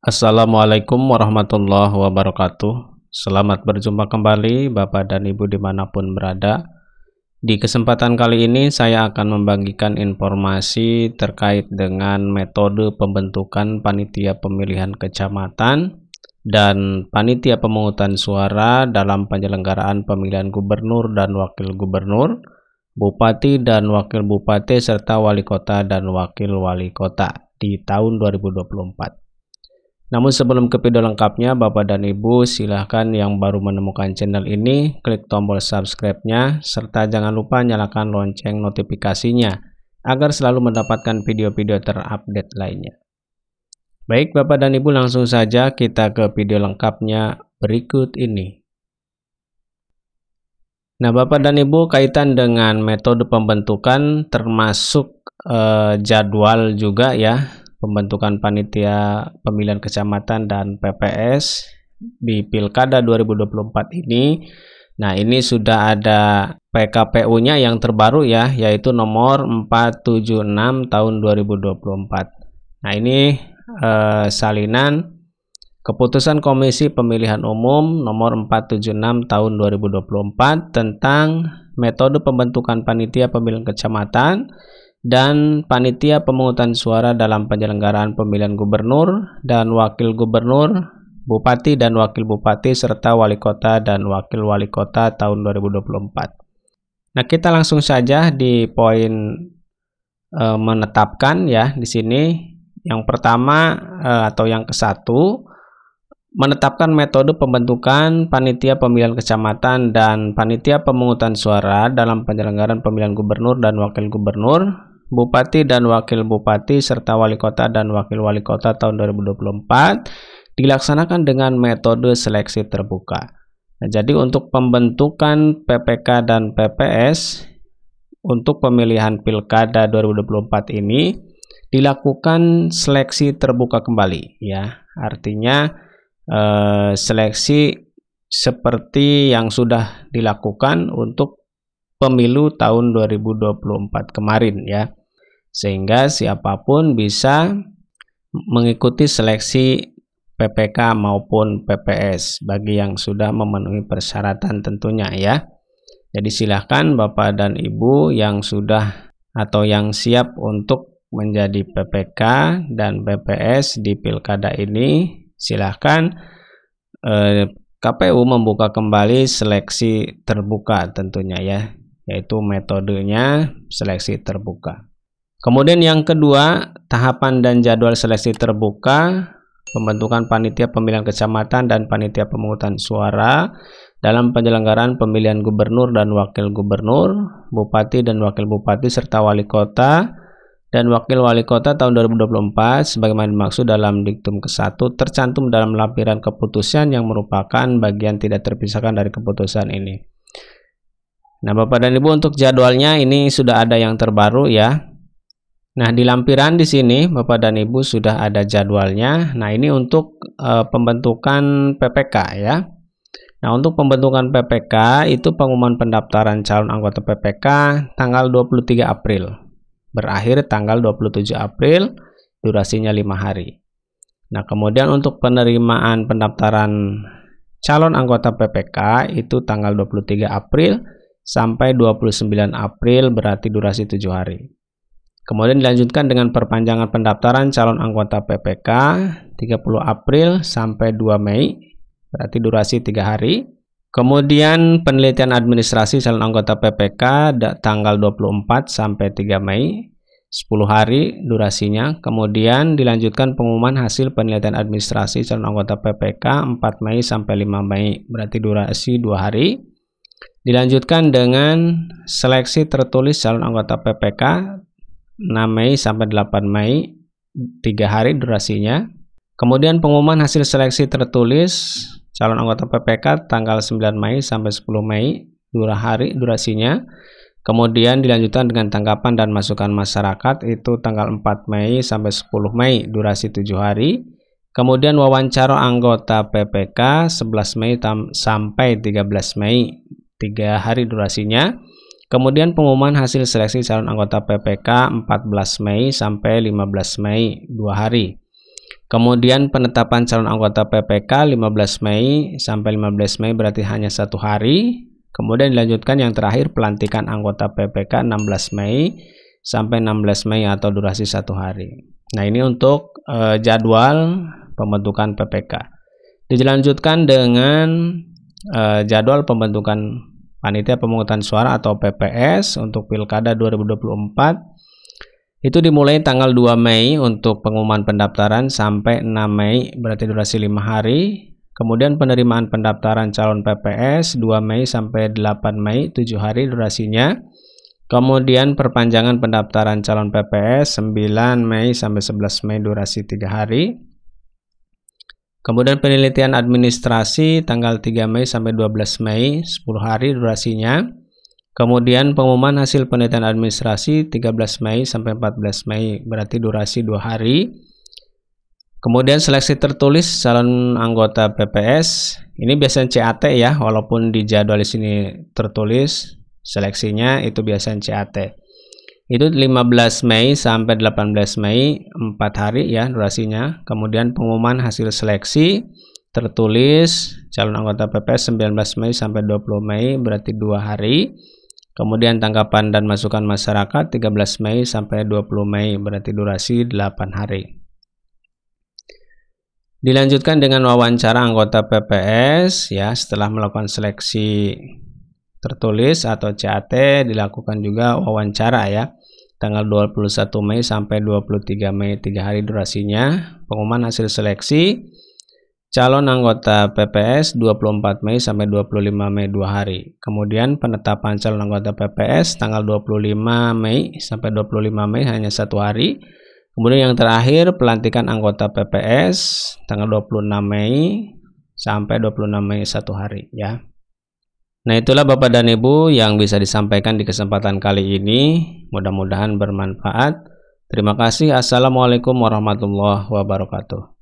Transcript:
Assalamualaikum warahmatullahi wabarakatuh. Selamat berjumpa kembali Bapak dan Ibu dimanapun berada. Di kesempatan kali ini saya akan membagikan informasi terkait dengan metode pembentukan panitia pemilihan kecamatan dan panitia pemungutan suara dalam penyelenggaraan pemilihan gubernur dan wakil gubernur, bupati dan wakil bupati serta wali kota dan wakil wali kota di tahun 2024. Namun sebelum ke video lengkapnya, Bapak dan Ibu silahkan yang baru menemukan channel ini, klik tombol subscribe-nya, serta jangan lupa nyalakan lonceng notifikasinya, agar selalu mendapatkan video-video terupdate lainnya. Baik Bapak dan Ibu langsung saja kita ke video lengkapnya berikut ini. Nah Bapak dan Ibu kaitan dengan metode pembentukan termasuk eh, jadwal juga ya pembentukan panitia pemilihan kecamatan dan PPS di Pilkada 2024 ini. Nah, ini sudah ada PKPU-nya yang terbaru ya, yaitu nomor 476 tahun 2024. Nah, ini eh, salinan Keputusan Komisi Pemilihan Umum nomor 476 tahun 2024 tentang metode pembentukan panitia pemilihan kecamatan dan panitia pemungutan suara dalam penyelenggaraan pemilihan gubernur dan wakil gubernur, bupati dan wakil bupati serta wali kota dan wakil wali kota tahun 2024. Nah, kita langsung saja di poin e, menetapkan ya di sini yang pertama e, atau yang ke satu menetapkan metode pembentukan panitia pemilihan kecamatan dan panitia pemungutan suara dalam penyelenggaraan pemilihan gubernur dan wakil gubernur bupati dan wakil bupati serta wali kota dan wakil wali kota tahun 2024 dilaksanakan dengan metode seleksi terbuka. Nah, jadi untuk pembentukan PPK dan PPS untuk pemilihan Pilkada 2024 ini dilakukan seleksi terbuka kembali ya. Artinya eh, seleksi seperti yang sudah dilakukan untuk pemilu tahun 2024 kemarin ya sehingga siapapun bisa mengikuti seleksi PPK maupun PPS bagi yang sudah memenuhi persyaratan tentunya ya. Jadi silahkan Bapak dan Ibu yang sudah atau yang siap untuk menjadi PPK dan PPS di pilkada ini silahkan eh, KPU membuka kembali seleksi terbuka tentunya ya yaitu metodenya seleksi terbuka. Kemudian yang kedua, tahapan dan jadwal seleksi terbuka, pembentukan panitia pemilihan kecamatan dan panitia pemungutan suara dalam penyelenggaraan pemilihan gubernur dan wakil gubernur, bupati dan wakil bupati serta wali kota dan wakil wali kota tahun 2024 sebagaimana dimaksud dalam diktum ke-1 tercantum dalam lampiran keputusan yang merupakan bagian tidak terpisahkan dari keputusan ini. Nah, Bapak dan Ibu untuk jadwalnya ini sudah ada yang terbaru ya Nah, di lampiran di sini Bapak dan Ibu sudah ada jadwalnya. Nah, ini untuk e, pembentukan PPK ya. Nah, untuk pembentukan PPK itu pengumuman pendaftaran calon anggota PPK tanggal 23 April. Berakhir tanggal 27 April, durasinya 5 hari. Nah, kemudian untuk penerimaan pendaftaran calon anggota PPK itu tanggal 23 April sampai 29 April berarti durasi 7 hari. Kemudian dilanjutkan dengan perpanjangan pendaftaran calon anggota PPK 30 April sampai 2 Mei, berarti durasi 3 hari. Kemudian penelitian administrasi calon anggota PPK tanggal 24 sampai 3 Mei, 10 hari durasinya. Kemudian dilanjutkan pengumuman hasil penelitian administrasi calon anggota PPK 4 Mei sampai 5 Mei, berarti durasi 2 hari. Dilanjutkan dengan seleksi tertulis calon anggota PPK 6 Mei sampai 8 Mei, 3 hari durasinya. Kemudian pengumuman hasil seleksi tertulis calon anggota PPK tanggal 9 Mei sampai 10 Mei, dua hari durasinya. Kemudian dilanjutkan dengan tanggapan dan masukan masyarakat itu tanggal 4 Mei sampai 10 Mei, durasi 7 hari. Kemudian wawancara anggota PPK 11 Mei sampai 13 Mei, 3 hari durasinya. Kemudian pengumuman hasil seleksi calon anggota PPK 14 Mei sampai 15 Mei, 2 hari. Kemudian penetapan calon anggota PPK 15 Mei sampai 15 Mei berarti hanya satu hari. Kemudian dilanjutkan yang terakhir pelantikan anggota PPK 16 Mei sampai 16 Mei atau durasi satu hari. Nah ini untuk e, jadwal pembentukan PPK. Dilanjutkan dengan e, jadwal pembentukan Panitia Pemungutan Suara atau PPS untuk Pilkada 2024 itu dimulai tanggal 2 Mei untuk pengumuman pendaftaran sampai 6 Mei berarti durasi 5 hari. Kemudian penerimaan pendaftaran calon PPS 2 Mei sampai 8 Mei 7 hari durasinya. Kemudian perpanjangan pendaftaran calon PPS 9 Mei sampai 11 Mei durasi 3 hari. Kemudian penelitian administrasi tanggal 3 Mei sampai 12 Mei, 10 hari durasinya. Kemudian pengumuman hasil penelitian administrasi 13 Mei sampai 14 Mei, berarti durasi 2 hari. Kemudian seleksi tertulis calon anggota PPS. Ini biasanya CAT ya, walaupun di jadwal di sini tertulis seleksinya itu biasanya CAT itu 15 Mei sampai 18 Mei 4 hari ya durasinya kemudian pengumuman hasil seleksi tertulis calon anggota PPS 19 Mei sampai 20 Mei berarti dua hari kemudian tanggapan dan masukan masyarakat 13 Mei sampai 20 Mei berarti durasi 8 hari dilanjutkan dengan wawancara anggota PPS ya setelah melakukan seleksi tertulis atau CAT dilakukan juga wawancara ya tanggal 21 Mei sampai 23 Mei 3 hari durasinya pengumuman hasil seleksi calon anggota PPS 24 Mei sampai 25 Mei 2 hari kemudian penetapan calon anggota PPS tanggal 25 Mei sampai 25 Mei hanya satu hari kemudian yang terakhir pelantikan anggota PPS tanggal 26 Mei sampai 26 Mei satu hari ya Nah itulah Bapak dan Ibu yang bisa disampaikan di kesempatan kali ini. Mudah-mudahan bermanfaat. Terima kasih. Assalamualaikum warahmatullahi wabarakatuh.